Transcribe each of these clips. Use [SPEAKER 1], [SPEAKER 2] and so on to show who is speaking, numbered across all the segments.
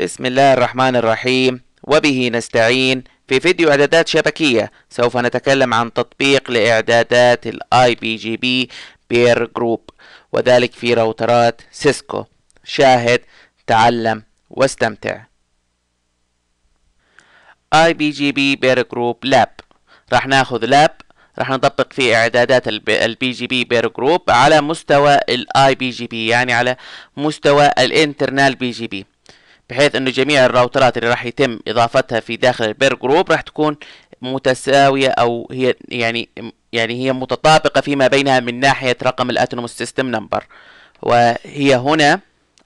[SPEAKER 1] بسم الله الرحمن الرحيم وبه نستعين في فيديو إعدادات شبكية سوف نتكلم عن تطبيق لإعدادات جي IPGP Peer Group وذلك في راوترات سيسكو شاهد تعلم واستمتع IPGP Peer Group Lab راح ناخذ لاب راح نطبق فيه اعدادات البي جي بي بير جروب على مستوى الاي بي جي بي يعني على مستوى الانترنال بي جي بي بحيث انه جميع الراوترات اللي راح يتم اضافتها في داخل البير جروب راح تكون متساوية او هي يعني يعني هي متطابقة فيما بينها من ناحية رقم الاتونوم سيستم نمبر وهي هنا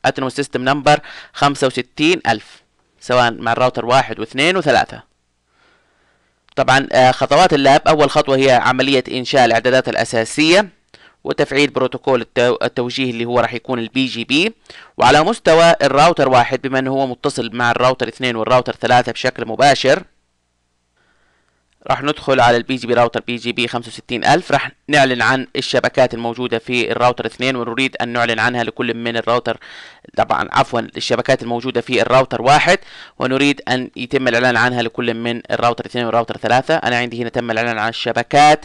[SPEAKER 1] اتونوم سيستم نمبر 65000 سواء مع الراوتر واحد واثنين وثلاثة طبعا آه، خطوات اللاب اول خطوة هي عملية انشاء الاعدادات الاساسية وتفعيل بروتوكول التوجيه اللي هو راح يكون البي جي بي وعلى مستوى الراوتر واحد بما انه هو متصل مع الراوتر اثنين والراوتر ثلاثة بشكل مباشر راح ندخل على البي جي بي راوتر بي جي بي 65000 راح نعلن عن الشبكات الموجودة في الراوتر اثنين ونريد أن نعلن عنها لكل من الراوتر طبعا عفوا الشبكات الموجودة في الراوتر واحد ونريد أن يتم الإعلان عنها لكل من الراوتر اثنين والراوتر ثلاثة أنا عندي هنا تم الإعلان عن الشبكات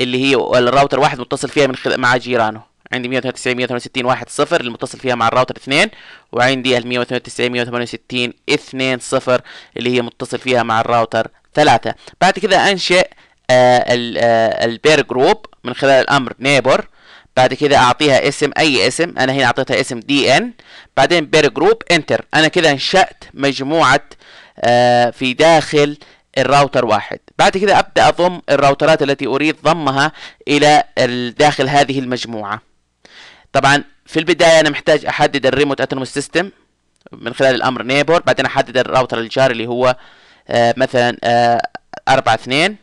[SPEAKER 1] اللي هي الراوتر واحد متصل فيها من خلال مع جيرانه عندي 192 168 واحد صفر اللي متصل فيها مع الراوتر اثنين وعندي ال 192 168 اثنين صفر اللي هي متصل فيها مع الراوتر ثلاثة بعد كده انشئ آه، آه، البير جروب من خلال الامر نيبر بعد كده اعطيها اسم اي اسم انا هنا اعطيتها اسم دي ان بعدين بير جروب انتر انا كده انشات مجموعه آه، في داخل الراوتر واحد بعد كده أبدأ أضم الراوترات التي أريد ضمها إلى داخل هذه المجموعة طبعا في البداية أنا محتاج أحدد الريموت أترموس سيستم من خلال الأمر نيبور بعدين أحدد الراوتر الجاري اللي هو آه، مثلا آه، أربعة اثنين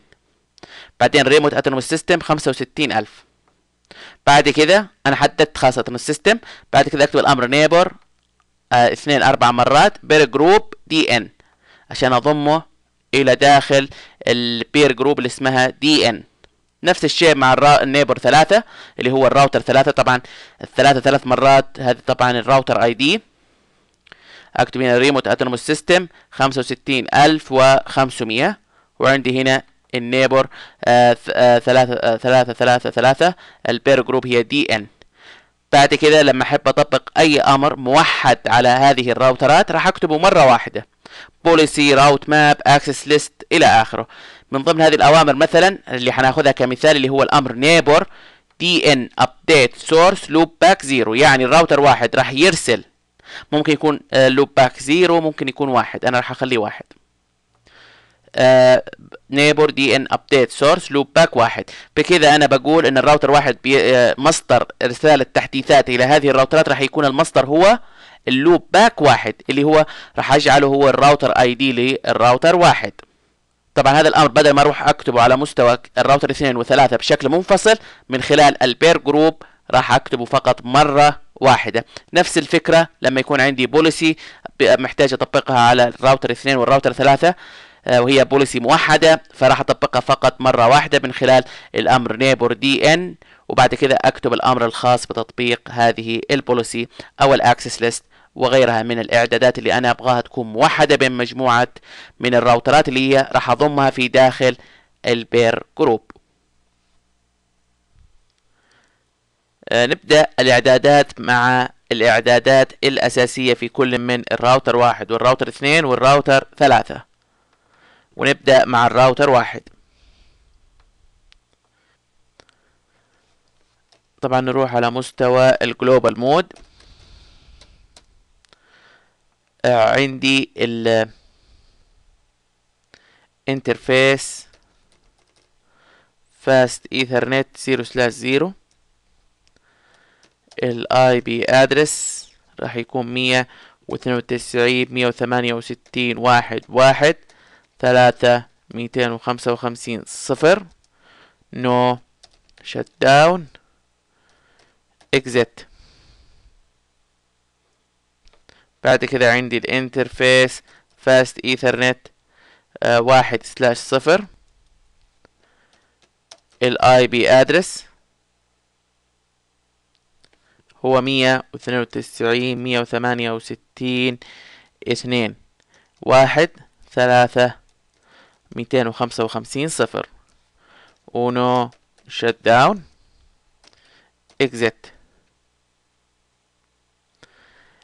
[SPEAKER 1] بعدين ريموت أترموس سيستم خمسة وستين ألف بعد كده أنا حددت خاصة أترموس سيستم بعد كده أكتب الأمر نيبور آه، اثنين أربع مرات بير جروب دي إن عشان أضمه الى داخل البير جروب اللي اسمها دي ان نفس الشيء مع الرا... النيبر ثلاثة اللي هو الراوتر ثلاثة طبعا الثلاثة ثلاث مرات هذه طبعا الراوتر اي دي اكتب هنا الريموت اتونوموس سيستم خمسة وستين الف وخمسمية وعندي هنا النيبر آه،, آه ثلاثة آه ثلاثة ثلاثة ثلاثة البير جروب هي دي ان بعد كده لما احب اطبق اي امر موحد على هذه الراوترات راح اكتبه مرة واحدة بوليسي راوت ماب اكسس ليست الى اخره من ضمن هذه الاوامر مثلا اللي حناخذها كمثال اللي هو الامر نيبر دي ان ابديت سورس لوب باك زيرو يعني الراوتر واحد راح يرسل ممكن يكون لوب باك زيرو ممكن يكون واحد انا راح اخليه واحد نيبر دي ان ابديت سورس لوب باك واحد بكذا انا بقول ان الراوتر واحد بي uh, مصدر ارسال التحديثات الى هذه الراوترات راح يكون المصدر هو اللوب باك واحد اللي هو راح اجعله هو الراوتر اي دي للراوتر واحد طبعا هذا الامر بدل ما اروح اكتبه على مستوى الراوتر اثنين وثلاثة بشكل منفصل من خلال البير جروب راح اكتبه فقط مرة واحدة نفس الفكرة لما يكون عندي بوليسي محتاج اطبقها على الراوتر اثنين والراوتر ثلاثة آه، وهي بوليسي موحدة فراح اطبقها فقط مرة واحدة من خلال الامر نيبر دي ان وبعد كده اكتب الامر الخاص بتطبيق هذه البوليسي او الاكسس ليست وغيرها من الاعدادات اللي انا ابغاها تكون موحده بين مجموعه من الراوترات اللي هي راح اضمها في داخل البير جروب آه، نبدأ الإعدادات مع الإعدادات الأساسية في كل من الراوتر واحد والراوتر اثنين والراوتر ثلاثة ونبدأ مع الراوتر واحد طبعا نروح على مستوى الجلوبال مود عندي ال انترفيس فاست ايثرنت 0 سلاش زيرو الاي بي ادرس راح يكون مية واثنين وتسعين مية وثمانية وستين واحد واحد ثلاثة ميتين وخمسة وخمسين صفر نو شت داون اكزت بعد كده عندي الانترفيس فاست ايثرنت واحد سلاش صفر الاي بي ادرس هو مية واثنين وتسعين مية وثمانية وستين اثنين واحد ثلاثة ميتين وخمسة وخمسين صفر ونو شت داون اكزت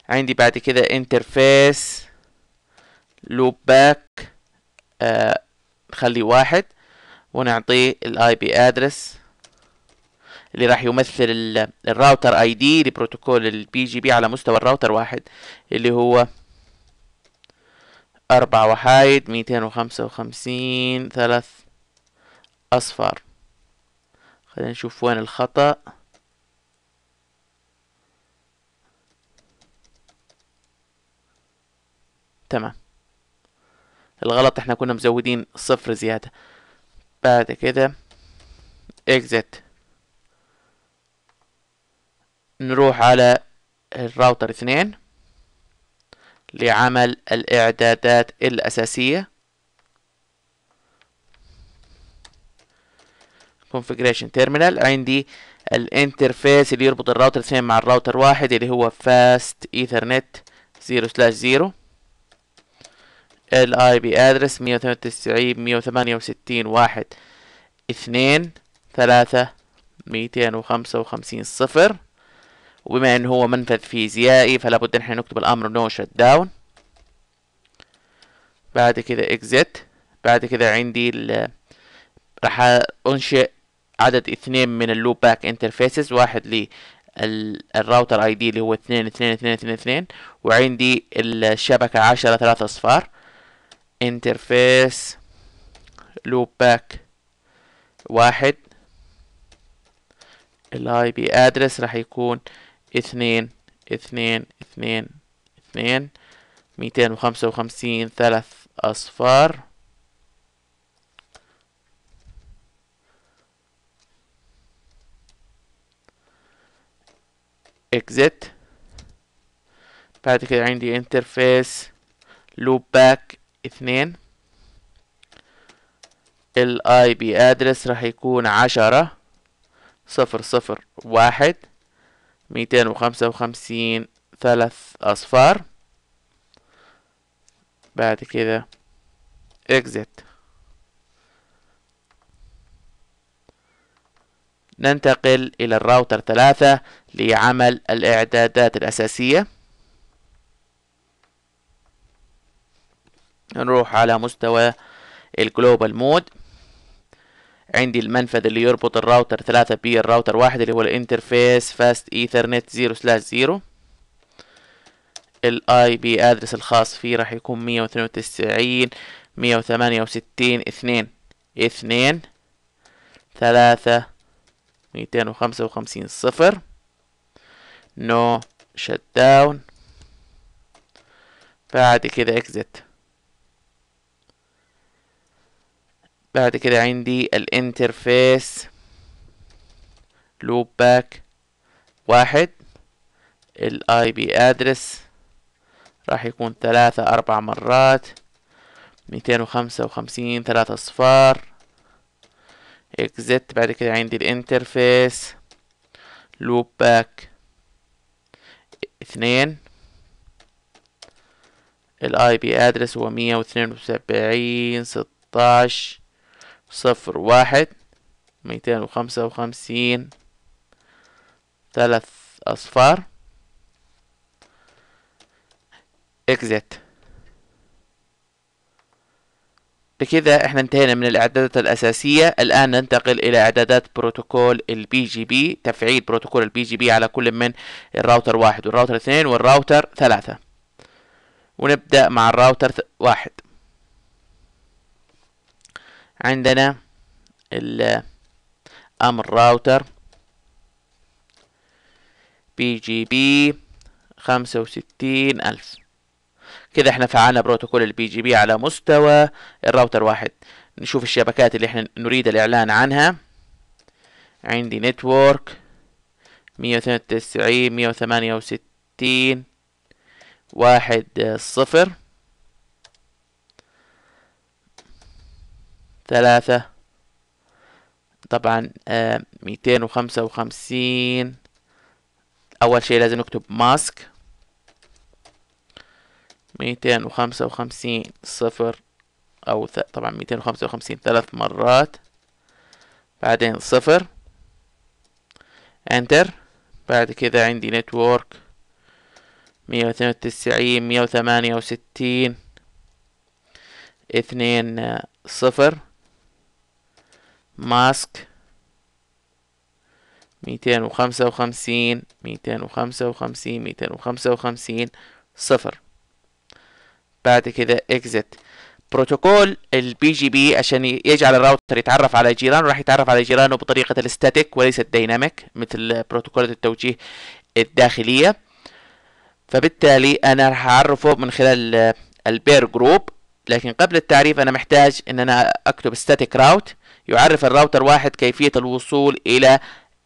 [SPEAKER 1] عندي بعد كده انترفيس لوب باك نخلي واحد ونعطيه الاي بي ادرس اللي راح يمثل الراوتر اي دي لبروتوكول البي جي بي على مستوى الراوتر واحد اللي هو أربع وحايد ميتين وخمسة وخمسين ثلاث أصفار خلينا نشوف وين الخطأ تمام الغلط احنا كنا مزودين صفر زيادة بعد كده exit نروح على الراوتر اثنين لعمل الاعدادات الاساسية configuration terminal عندي الانترفيس اللي يربط الراوتر اثنين مع الراوتر واحد اللي هو fast ethernet 0 slash 0 الاي بي ادرس مية مية وتسعين وثمانية وستين واحد اثنين ثلاثة ميتين وخمسة وخمسين صفر وبما انه هو منفذ فيزيائي فلا بد ان احنا نكتب الامر نو شت داون بعد كده اكزيت بعد كده عندي ال راح انشئ عدد اثنين من اللوب باك انترفيسز واحد للراوتر اي دي اللي هو اثنين اثنين اثنين اثنين اثنين وعندي الشبكة عشرة ثلاثة اصفار انترفيس لوب باك واحد الاي بي ادرس راح يكون اثنين اثنين اثنين اثنين ميتين وخمسة وخمسين ثلاث أصفار اكزت بعد كده عندي انترفيس لوب باك ال الاي بي ادرس راح يكون عشرة صفر صفر واحد ميتين وخمسة وخمسين ثلاث اصفار بعد كده اكزت ننتقل إلى الراوتر ثلاثة لعمل الإعدادات الأساسية نروح على مستوى الجلوبال مود عندي المنفذ اللي يربط الراوتر ثلاثة بي الراوتر واحد اللي هو الانترفيس فاست ايثرنت زيرو سلاش زيرو الاي بي ادرس الخاص فيه راح يكون مية واثنين وتسعين مية وثمانية وستين اثنين اثنين ثلاثة ميتين وخمسة وخمسين صفر نو شت داون بعد كده اكزت بعد كده عندي الانترفيس لوب باك واحد الاي بي ادرس راح يكون ثلاثة اربع مرات ميتين وخمسة وخمسين ثلاثة اصفار اكزت بعد كده عندي الانترفيس لوب باك اثنين الاي بي ادرس هو مية واثنين وسبعين ستاش صفر واحد ميتين وخمسة وخمسين ثلاث أصفار اكزيت بكذا احنا انتهينا من الاعدادات الاساسية الان ننتقل الى اعدادات بروتوكول البي جي بي تفعيل بروتوكول البي جي بي على كل من الراوتر واحد والراوتر اثنين والراوتر ثلاثة ونبدأ مع الراوتر واحد عندنا امر راوتر بي جي بي خمسة وستين ألف كده احنا فعلنا بروتوكول البي جي بي على مستوى الراوتر واحد نشوف الشبكات اللي احنا نريد الإعلان عنها عندي نتورك مية وتسعين مية وثمانية وستين واحد صفر ثلاثة طبعا آه، ميتين وخمسة وخمسين أول شيء لازم نكتب ماسك ميتين وخمسة وخمسين صفر أو طبعا ميتين وخمسة وخمسين ثلاث مرات بعدين صفر انتر بعد كذا عندي نتورك مية واثنين وتسعين مية وثمانية وستين اثنين آه، صفر ماسك ميتين وخمسة وخمسين ميتين وخمسة وخمسين ميتين وخمسة وخمسين صفر بعد كذا اكزت بروتوكول البي جي بي عشان يجعل الراوتر يتعرف على جيرانه راح يتعرف على جيرانه بطريقة الاستاتيك وليس الديناميك مثل بروتوكولات التوجيه الداخلية فبالتالي أنا راح أعرفه من خلال البير جروب لكن قبل التعريف أنا محتاج إن أنا أكتب static route يعرف الراوتر واحد كيفية الوصول إلى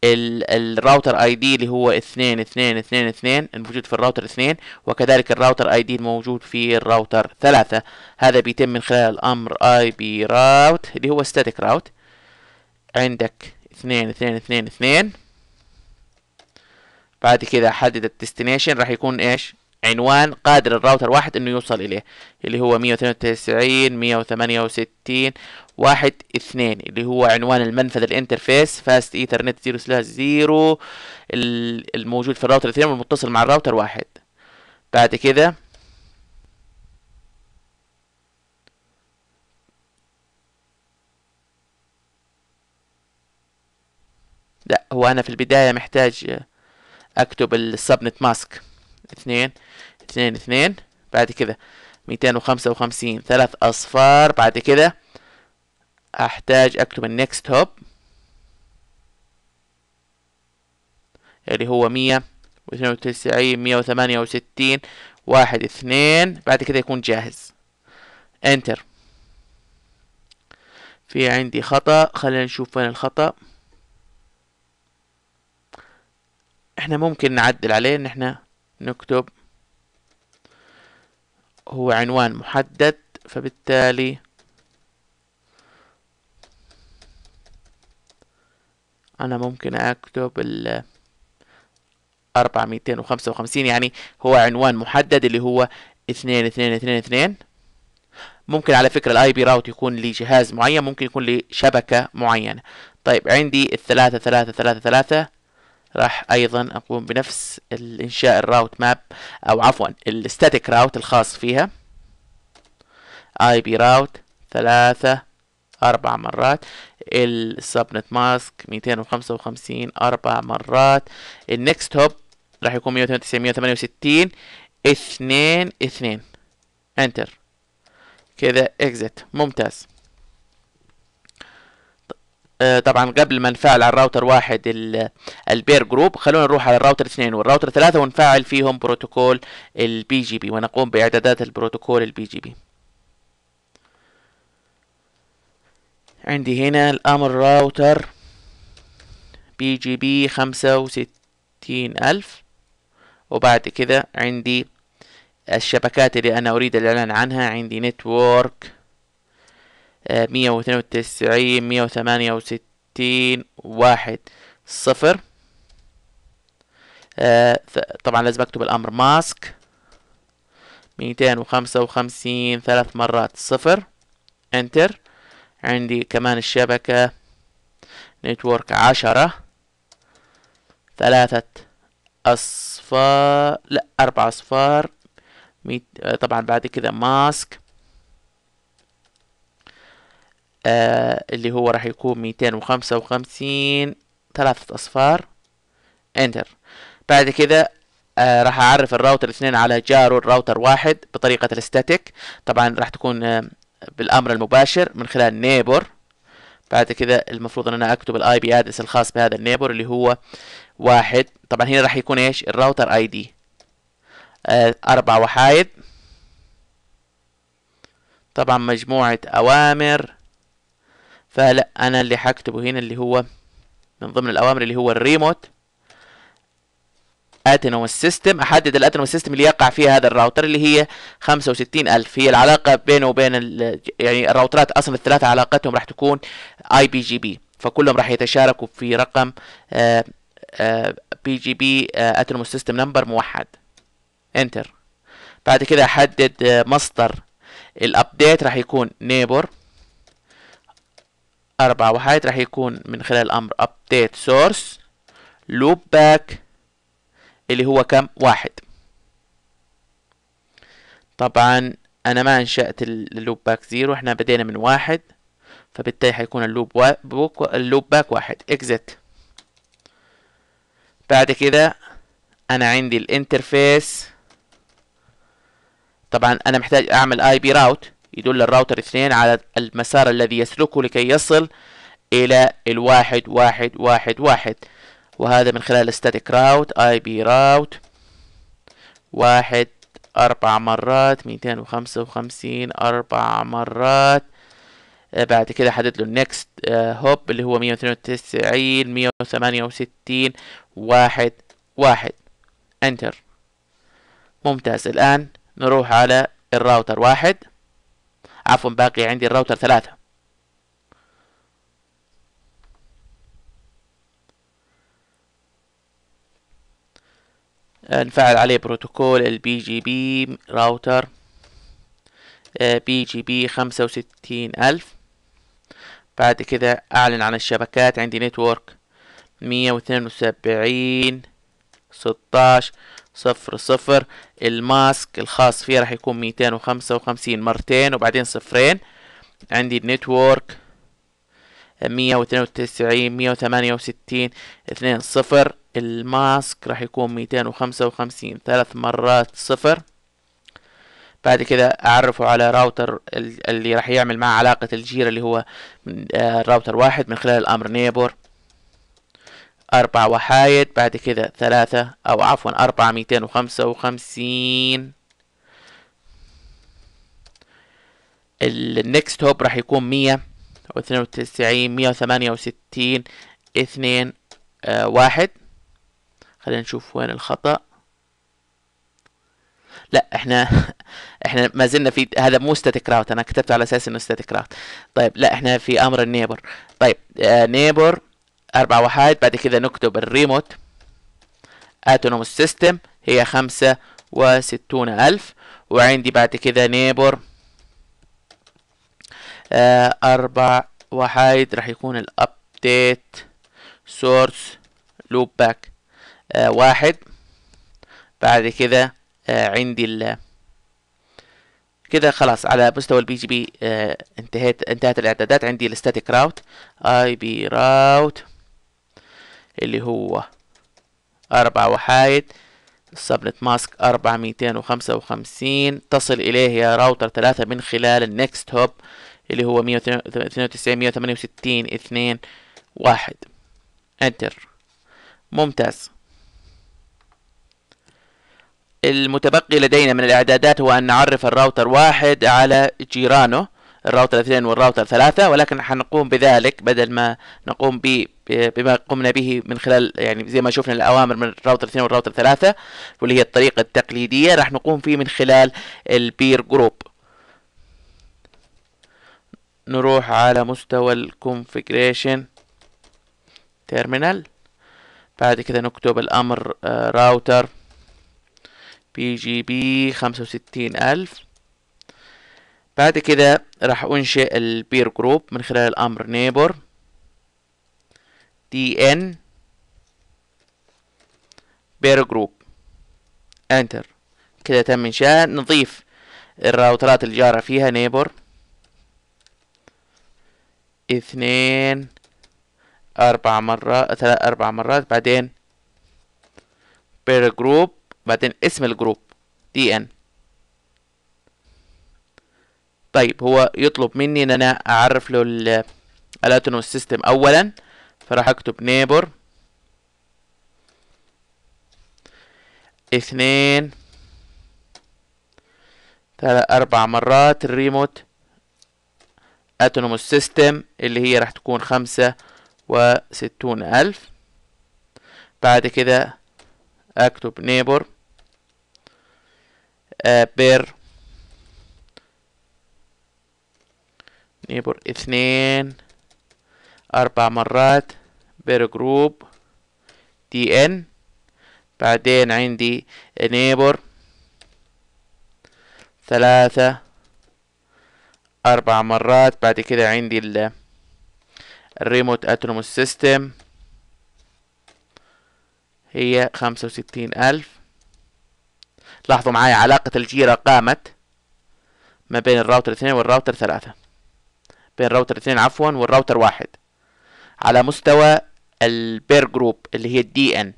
[SPEAKER 1] الراوتر اي دي اللي هو اثنين اثنين اثنين اثنين الموجود في الراوتر اثنين وكذلك الراوتر اي دي الموجود في الراوتر ثلاثة هذا بيتم من خلال الامر اي بي راوت اللي هو static راوت عندك اثنين اثنين اثنين اثنين بعد كذا حدد الديستنيشن راح يكون ايش عنوان قادر الراوتر واحد انه يوصل اليه اللي هو 192 168 واحد اثنين اللي هو عنوان المنفذ الانترفيس فاست ايثرنت زيرو سلاش زيرو الموجود في الراوتر اثنين والمتصل مع الراوتر واحد بعد كده لا هو انا في البداية محتاج اكتب السبنت ماسك اثنين اثنين اثنين بعد كده ميتين وخمسة وخمسين ثلاث أصفار بعد كده أحتاج أكتب النكست هوب اللي هو مية واثنين وتسعين مية وثمانية وستين واحد اثنين بعد كده يكون جاهز انتر في عندي خطأ خلينا نشوف وين الخطأ احنا ممكن نعدل عليه ان احنا نكتب هو عنوان محدد فبالتالي أنا ممكن أكتب ال 455 يعني هو عنوان محدد اللي هو 2222 ممكن على فكرة الاي بي راوت يكون لجهاز معين ممكن يكون لشبكة معينة طيب عندي الثلاثة ثلاثة ثلاثة ثلاثة راح ايضا اقوم بنفس الانشاء الراوت ماب او عفوا الستاتيك راوت الخاص فيها اي بي راوت ثلاثة اربع مرات السبنت ماسك وخمسين اربع مرات النكست هوب راح يكون مية مية وستين اثنين اثنين انتر كذا اكزت ممتاز آه، طبعا قبل ما نفعل على الراوتر واحد البير جروب خلونا نروح على الراوتر اثنين والراوتر ثلاثة ونفعل فيهم بروتوكول البي جي بي ونقوم بإعدادات البروتوكول البي جي بي عندي هنا الأمر راوتر بي جي بي خمسة وستين ألف وبعد كذا عندي الشبكات اللي أنا أريد الإعلان عنها عندي نتورك مية 168 وتسعين مية وستين واحد صفر آه، طبعا لازم اكتب الامر ماسك ميتين وخمسة وخمسين ثلاث مرات صفر انتر عندي كمان الشبكة نتورك عشرة ثلاثة أصفار لا أربع أصفار ميت... آه، طبعا بعد كده ماسك آه اللي هو راح يكون ميتين وخمسة وخمسين ثلاثة أصفار انتر بعد كذا آه راح أعرف الراوتر اثنين على جاره الراوتر واحد بطريقة الستاتيك طبعا راح تكون آه بالأمر المباشر من خلال نيبر بعد كذا المفروض ان انا اكتب الاي بي ادرس الخاص بهذا النيبر اللي هو واحد طبعا هنا راح يكون ايش الراوتر اي دي آه اربع وحايد طبعا مجموعة اوامر فلا انا اللي هكتبه هنا اللي هو من ضمن الاوامر اللي هو الريموت اتنوم سيستم احدد الاتنوم سيستم اللي يقع فيه هذا الراوتر اللي هي 65000 هي العلاقه بينه وبين يعني الراوترات اصلا الثلاثه علاقتهم راح تكون اي بي جي بي فكلهم راح يتشاركوا في رقم بي جي بي اتنوم سيستم نمبر موحد انتر بعد كده احدد آه، مصدر الابديت راح يكون نيبر أربعة واحد راح يكون من خلال أمر update source loop back اللي هو كم واحد طبعا أنا ما أنشأت اللوب باك زيرو احنا بدينا من واحد فبالتالي حيكون اللوب باك اللوب باك واحد exit بعد كده أنا عندي الانترفيس طبعا أنا محتاج أعمل اي بي يدل الراوتر اثنين على المسار الذي يسلكه لكي يصل إلى الواحد واحد واحد واحد وهذا من خلال static route اي بي راوت واحد أربع مرات ميتين وخمسة وخمسين أربع مرات آه، بعد كده حدد له next هوب آه، اللي هو مية واتنين وتسعين مية وثمانية وستين واحد واحد انتر ممتاز الآن نروح على الراوتر واحد عفوا باقي عندي الراوتر ثلاثة نفعل عليه بروتوكول البي جي بي راوتر بي جي بي خمسة وستين ألف بعد كده أعلن عن الشبكات عندي نتورك مية واثنين وسبعين ستاش صفر صفر الماسك الخاص فيه راح يكون ميتين وخمسة وخمسين مرتين وبعدين صفرين عندي النتورك مية واثنين وتسعين مية وثمانية وستين اثنين صفر الماسك راح يكون ميتين وخمسة وخمسين ثلاث مرات صفر بعد كده اعرفه على راوتر اللي راح يعمل معه علاقة الجير اللي هو آه، راوتر واحد من خلال الامر نيبور أربعة وحايد بعد كده ثلاثة أو عفوا أربعة ميتين وخمسة وخمسين النكست هوب راح يكون مية واثنين وتسعين مية وثمانية وستين اثنين آه، واحد خلينا نشوف وين الخطأ لا احنا احنا ما زلنا في هذا مو ستاتيك راوت انا كتبت على اساس انه ستاتيك راوت طيب لا احنا في امر النيبر طيب آه نيبر أربع واحد بعد كده نكتب الريموت أتونوم سيستم هي خمسة وستون ألف وعندي بعد كده نيبر آه أربع وحيد راح يكون الأبديت سورس لوب باك واحد بعد كده آه، عندي ال كده خلاص على مستوى البي جي بي آه، انتهت انتهت الاعدادات عندي الستاتيك راوت اي بي راوت اللي هو أربع وحايد السبنت ماسك أربعة ميتين وخمسة وخمسين تصل إليه يا راوتر ثلاثة من خلال النكست هوب اللي هو مية اثنين وتسعين مية وثمانية وستين اثنين واحد انتر ممتاز المتبقي لدينا من الإعدادات هو أن نعرف الراوتر واحد على جيرانه الراوتر اثنين والراوتر ثلاثة ولكن حنقوم بذلك بدل ما نقوم ب بما قمنا به من خلال يعني زي ما شفنا الاوامر من الراوتر اثنين والراوتر ثلاثة واللي هي الطريقه التقليديه راح نقوم فيه من خلال البير جروب نروح على مستوى الكونفجريشن تيرمينال بعد كده نكتب الامر آه، راوتر بي جي بي خمسة وستين ألف بعد كده راح انشئ البير جروب من خلال الامر نيبر دي ان بير جروب انتر كده تم انشاء نضيف الراوترات الجارة فيها نيبر اثنين اربع مرات ثلاث اربع مرات بعدين بير جروب بعدين اسم الجروب دي ان طيب هو يطلب مني ان انا اعرف له الاتونوس سيستم اولا فراح اكتب نيبر اثنين ثلاث اربع مرات الريموت اتونوموس سيستم اللي هي راح تكون خمسة وستون الف بعد كده اكتب نيبر آه، بير نيبر إيه، اثنين أربع مرات بير جروب دي ان بعدين عندي نيبر ثلاثة أربع مرات بعد كده عندي الريموت أتونوموس سيستم هي خمسة وستين ألف لاحظوا معايا علاقة الجيرة قامت ما بين الراوتر اثنين والراوتر ثلاثة بين راوتر اتنين عفوا والراوتر واحد على مستوى البير جروب اللي هي الدي ان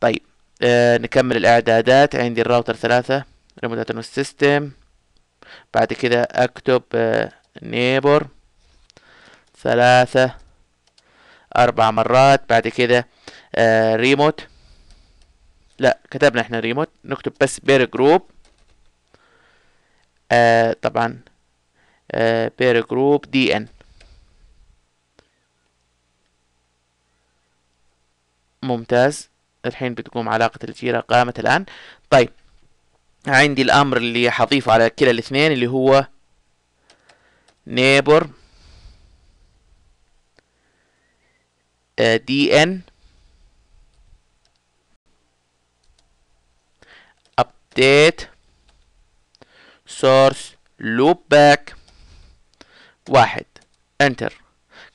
[SPEAKER 1] طيب آه نكمل الاعدادات عندي الراوتر ثلاثة ريموت اتنو سيستم بعد كده اكتب آه نيبر ثلاثة اربع مرات بعد كده آه ريموت لا كتبنا احنا ريموت نكتب بس بير جروب آه طبعا بير جروب دي ان ممتاز الحين بتقوم علاقة الجيرة قامت الآن طيب عندي الأمر اللي حضيفه على كلا الاثنين اللي هو نيبر دي ان ابديت سورس لوب باك واحد انتر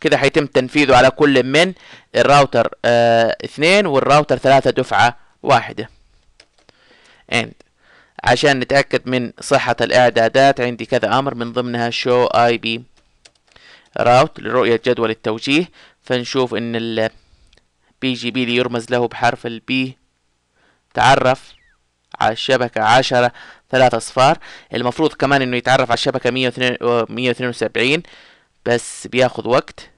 [SPEAKER 1] كده هيتم تنفيذه على كل من الراوتر آه اثنين والراوتر ثلاثة دفعة واحدة اند عشان نتأكد من صحة الإعدادات عندي كذا أمر من ضمنها show IP route لرؤية جدول التوجيه فنشوف إن ال بي اللي يرمز له بحرف البي تعرف على الشبكة عشرة ثلاثة اصفار المفروض كمان انه يتعرف على الشبكة مية وسبعين بس بياخد وقت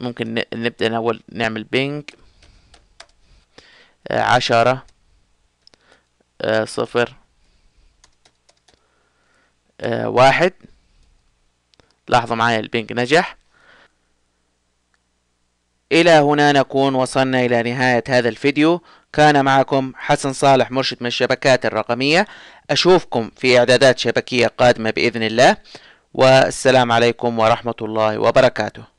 [SPEAKER 1] ممكن نبدأ نحاول نعمل بينج آه، عشرة آه، صفر آه، واحد لاحظوا معايا البينج نجح إلى هنا نكون وصلنا إلى نهاية هذا الفيديو كان معكم حسن صالح مرشد من الشبكات الرقمية أشوفكم في إعدادات شبكية قادمة بإذن الله والسلام عليكم ورحمة الله وبركاته